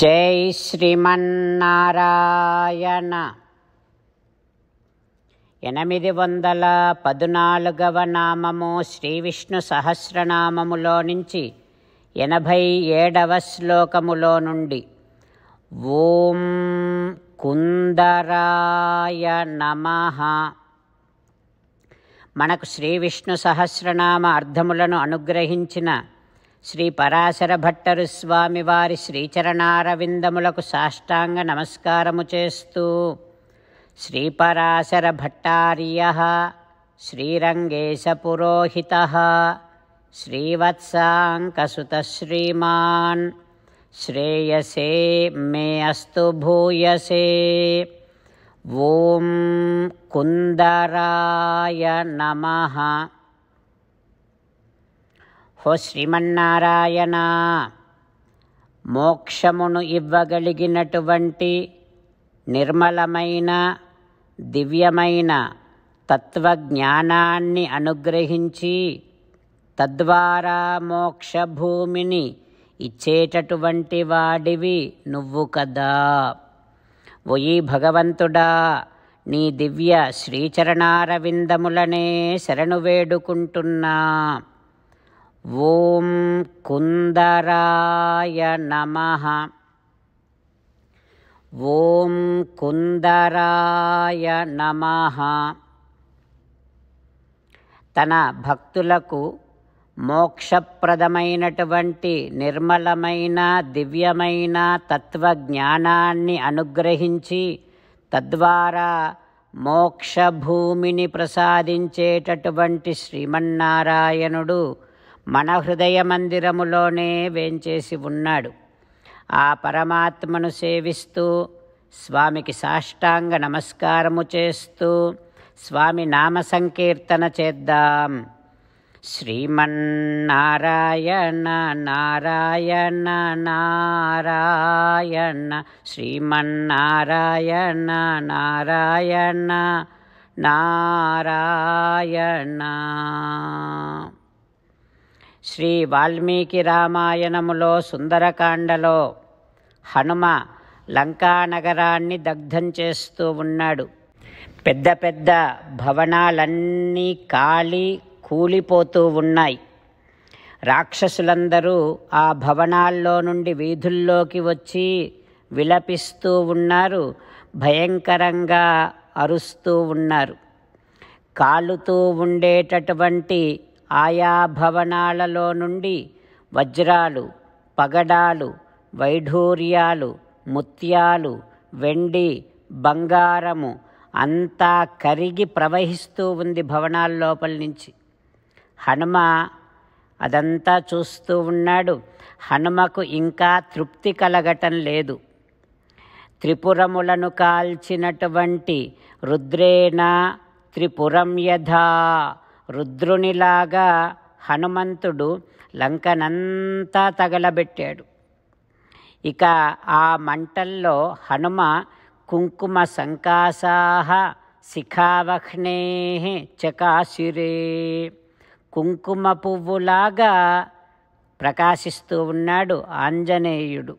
జై శ్రీమన్నారాయణ ఎనిమిది వందల పద్నాలుగవ నామము శ్రీ విష్ణు సహస్రనామములో నుంచి ఎనభై ఏడవ శ్లోకములో నుండి ఓం కుందరాయ నమ మనకు శ్రీ విష్ణు సహస్రనామ అర్థములను అనుగ్రహించిన శ్రీ పరాశర భట్టరు స్వామివారి శ్రీచరణారవిందములకు సాష్టాంగ నమస్కారము చేస్తూ శ్రీ పరాశర భట్టార్య శ్రీరంగేశ పురోహిత శ్రీవత్సాంకసుత శ్రీమాన్ శ్రేయసే మే అస్తు భూయసే ఓం కుందరాయ నమ ఓ శ్రీమన్నారాయణ మోక్షమును ఇవ్వగలిగినటువంటి నిర్మలమైన దివ్యమైన తత్వజ్ఞానాన్ని అనుగ్రహించి తద్వారా మోక్షభూమిని ఇచ్చేటటువంటి వాడివి నువ్వు కదా ఒయి భగవంతుడా నీ దివ్య శ్రీచరణారవిందములనే శరణు వేడుకుంటున్నా ఓం కుందరాయ నమ ఓం కుందరాయ నమ తన భక్తులకు మోక్షప్రదమైనటువంటి నిర్మలమైన దివ్యమైన తత్వజ్ఞానాన్ని అనుగ్రహించి తద్వారా మోక్షభూమిని ప్రసాదించేటటువంటి శ్రీమన్నారాయణుడు మన హృదయ మందిరములోనే వేంచేసి ఉన్నాడు ఆ పరమాత్మను సేవిస్తూ స్వామికి సాష్టాంగ నమస్కారము చేస్తూ స్వామి నామ సంకీర్తన చేద్దాం శ్రీమన్నారాయణ నారాయణ నారాయణ శ్రీమన్నారాయణ నారాయణ నారాయణ శ్రీ వాల్మీకి రామాయణములో సుందరకాండలో హనుమ లంకా నగరాన్ని దగ్ధం చేస్తూ ఉన్నాడు పెద్ద పెద్ద భవనాలన్నీ కాలి కూలిపోతూ ఉన్నాయి రాక్షసులందరూ ఆ భవనాల్లో నుండి వీధుల్లోకి వచ్చి విలపిస్తూ ఉన్నారు భయంకరంగా అరుస్తూ ఉన్నారు కాలుతూ ఉండేటటువంటి ఆయా భవనాలలో నుండి వజ్రాలు పగడాలు వైఢూర్యాలు ముత్యాలు వెండి బంగారము అంతా కరిగి ప్రవహిస్తూ ఉంది భవనాల లోపల నుంచి హనుమ అదంతా చూస్తూ ఉన్నాడు హనుమకు ఇంకా తృప్తి కలగటం లేదు త్రిపురములను కాల్చినటువంటి రుద్రేణ త్రిపురం యథా రుద్రునిలాగా హనుమంతుడు లంకనంతా తగలబెట్టాడు ఇక ఆ మంటల్లో హనుమ కుంకుమ సంకాసాహ శిఖావహ్నే చకాశిరే కుంకుమ పువ్వులాగా ప్రకాశిస్తూ ఉన్నాడు ఆంజనేయుడు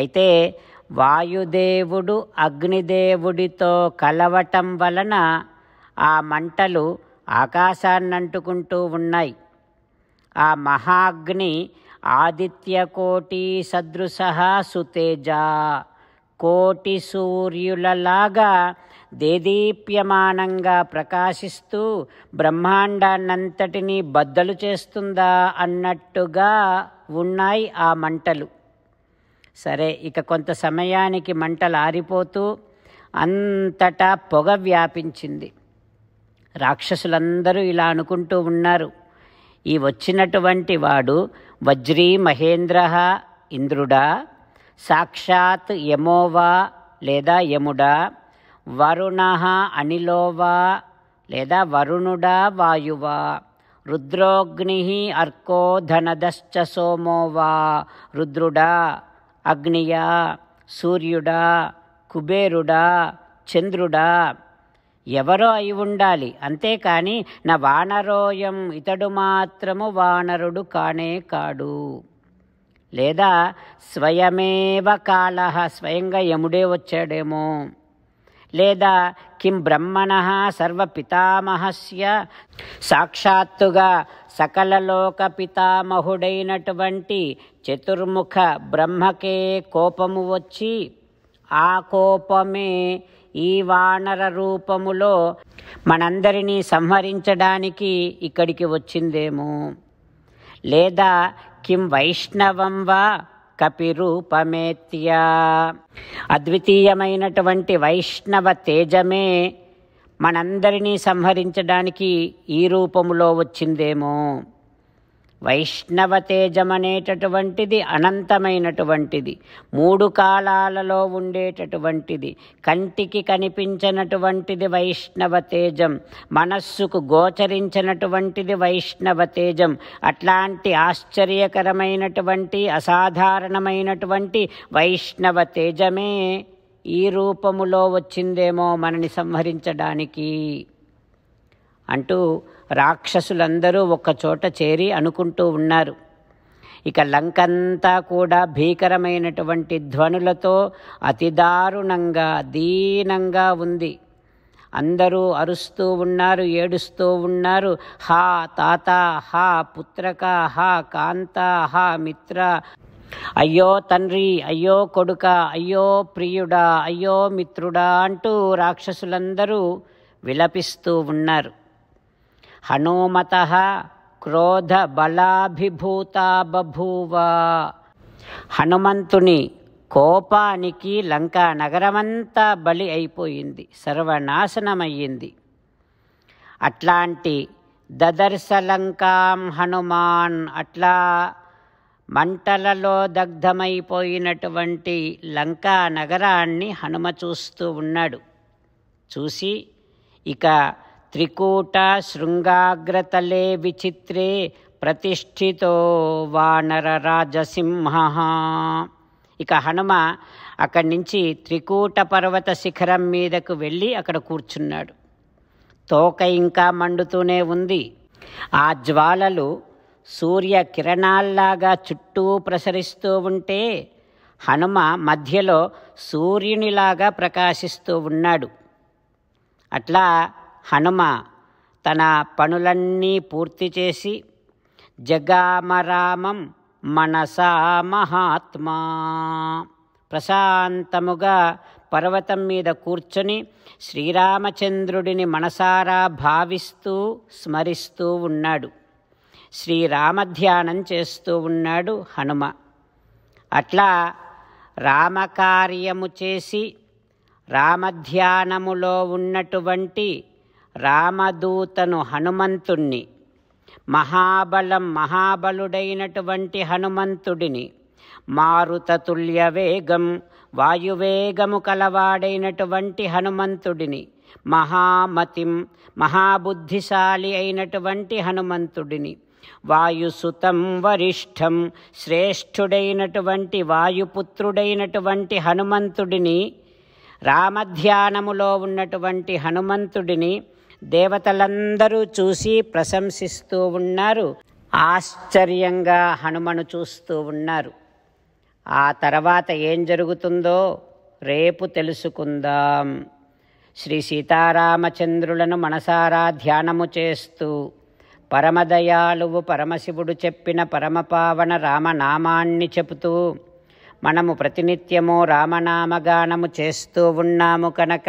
అయితే వాయుదేవుడు అగ్నిదేవుడితో కలవటం వలన ఆ మంటలు ఆకాశాన్నంటుకుంటూ ఉన్నాయి ఆ మహాగ్ని ఆదిత్యకోటి సదృశ సుతేజ కోటి సూర్యులలాగా దేదీప్యమానంగా ప్రకాశిస్తూ బ్రహ్మాండాన్నంతటినీ బద్దలు చేస్తుందా అన్నట్టుగా ఉన్నాయి ఆ మంటలు సరే ఇక కొంత సమయానికి మంటలు ఆరిపోతూ అంతటా పొగ వ్యాపించింది రాక్షసులందరూ ఇలా అనుకుంటూ ఉన్నారు ఈ వచ్చినటువంటి వాడు వజ్రీ మహేంద్ర ఇంద్రుడా సాక్షాత్ యమోవా లేదా యముడా వరుణ అనిలోవా లేదా వరుణుడా వాయువా రుద్రోగ్ని అర్కో ధనదశ్చ సోమోవా రుద్రుడా అగ్నియా సూర్యుడా కుబేరుడా చంద్రుడా ఎవరో అయి ఉండాలి అంతేకాని నా వానరోయం ఇతడు మాత్రము వానరుడు కానే కాడు లేదా స్వయమేవ కాళ స్వయంగా యముడే వచ్చాడేమో లేదా కిం బ్రహ్మణ సర్వపితామహస్య సాక్షాత్తుగా సకలలోక పితామహుడైనటువంటి చతుర్ముఖ బ్రహ్మకే కోపము వచ్చి ఆ కోపమే ఈ వానర రూపములో మనందరినీ సంహరించడానికి ఇక్కడికి వచ్చిందేమో లేదా కిం వైష్ణవం వా కపిరూపమేత్య అద్వితీయమైనటువంటి వైష్ణవ తేజమే మనందరినీ సంహరించడానికి ఈ రూపములో వచ్చిందేమో వైష్ణవ తేజం అనేటటువంటిది అనంతమైనటువంటిది మూడు కాలాలలో ఉండేటటువంటిది కంటికి కనిపించినటువంటిది వైష్ణవ తేజం మనస్సుకు గోచరించినటువంటిది వైష్ణవ తేజం అట్లాంటి ఆశ్చర్యకరమైనటువంటి అసాధారణమైనటువంటి వైష్ణవ తేజమే ఈ రూపములో వచ్చిందేమో మనని సంహరించడానికి అంటూ రాక్షసులందరూ ఒక్కచోట చేరి అనుకుంటూ ఉన్నారు ఇక లంకంతా కూడా భీకరమైనటువంటి ధ్వనులతో అతి దారుణంగా దీనంగా ఉంది అందరూ అరుస్తూ ఉన్నారు ఏడుస్తూ ఉన్నారు హా తాత హా పుత్రక హా కాంత హా మిత్ర అయ్యో తండ్రి అయ్యో కొడుక అయ్యో ప్రియుడా అయ్యో మిత్రుడా అంటూ రాక్షసులందరూ విలపిస్తూ ఉన్నారు హనుమత బలాభిభూత బూవ హనుమంతుని కోపానికి లంకా నగరమంతా బలి అయిపోయింది సర్వనాశనమయ్యింది అట్లాంటి దదర్శలంకాం హనుమాన్ అట్లా మంటలలో దగ్ధమైపోయినటువంటి లంకా నగరాన్ని హనుమ చూస్తూ ఉన్నాడు చూసి ఇక త్రికూటశృంగాగ్రతలే విచిత్రే ప్రతిష్ఠితో వానర రాజసింహ ఇక హనుమ అక్కడి నుంచి త్రికూట పర్వత శిఖరం మీదకు వెళ్ళి అక్కడ కూర్చున్నాడు తోక ఇంకా మండుతూనే ఉంది ఆ జ్వాలలు సూర్య కిరణాల్లాగా చుట్టూ ప్రసరిస్తూ ఉంటే హనుమ మధ్యలో సూర్యునిలాగా ప్రకాశిస్తూ ఉన్నాడు అట్లా హనుమ తన పనులన్నీ పూర్తి చేసి జగామరామం మనసా మహాత్మా ప్రశాంతముగా పర్వతం మీద కూర్చొని శ్రీరామచంద్రుడిని మనసారా భావిస్తూ స్మరిస్తూ ఉన్నాడు శ్రీరామధ్యానం చేస్తూ ఉన్నాడు హనుమ అట్లా రామకార్యము చేసి రామధ్యానములో ఉన్నటువంటి రామదూతను హనుమంతుణ్ణి మహాబలం మహాబలుడైనటువంటి హనుమంతుడిని మారుతతుల్య వేగం వాయువేగము కలవాడైనటువంటి హనుమంతుడిని మహామతిం మహాబుద్ధిశాలి అయినటువంటి హనుమంతుడిని వాయుసుతం వరిష్టం శ్రేష్ఠుడైనటువంటి వాయుపుత్రుడైనటువంటి హనుమంతుడిని రామధ్యానములో ఉన్నటువంటి హనుమంతుడిని దేవతలందరూ చూసి ప్రశంసిస్తూ ఉన్నారు ఆశ్చర్యంగా హనుమను చూస్తూ ఉన్నారు ఆ తర్వాత ఏం జరుగుతుందో రేపు తెలుసుకుందాం శ్రీ సీతారామచంద్రులను మనసారా ధ్యానము చేస్తూ పరమదయాలువు పరమశివుడు చెప్పిన పరమపావన రామనామాన్ని చెబుతూ మనము ప్రతినిత్యము రామనామగానము చేస్తూ ఉన్నాము కనుక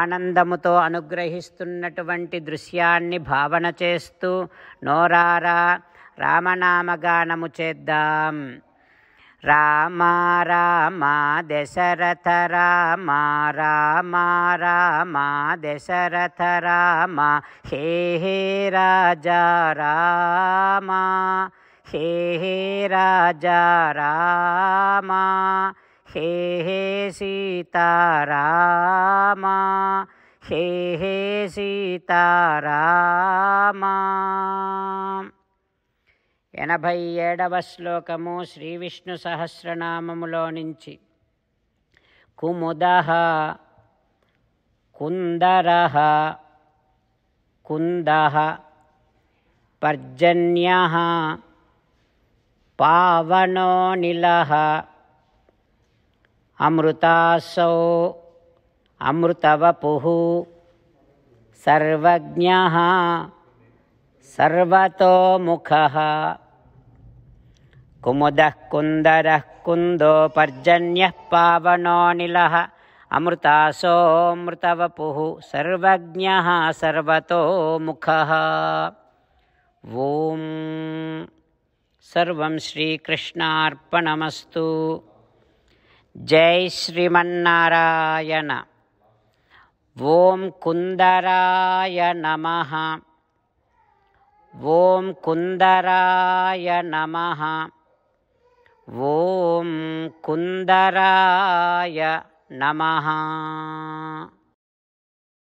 ఆనందముతో అనుగ్రహిస్తున్నటువంటి దృశ్యాన్ని భావన చేస్తూ నోరారా రామనామగానము చేద్దాం రామ రామ దశరథ రామ రామ రామ దశరథ రామ హే హే రాజా రామ హే హే రాజా రామ హే హే సీతారామా హే హే సీతారామా ఎనభై ఏడవ శ్లోకము శ్రీ విష్ణు సహస్రనామములో నుంచి కుముద కుందర కుంద పర్జన్య పవనోనిల अमृतासो अमृतवपुः सर्वज्ञः सर्वतोमुखः कुमुदः कुन्दरः कुन्दो पर्जन्यः पावनो अमृतासो अमृतासोऽमृतवपुः सर्वज्ञः सर्वतोमुखः ॐ सर्वं श्रीकृष्णार्पणमस्तु जय श्रीमन्नारायण ॐ कुन्दराय नमः ॐ कुन्दराय नमः ॐ कुन्दराय नमः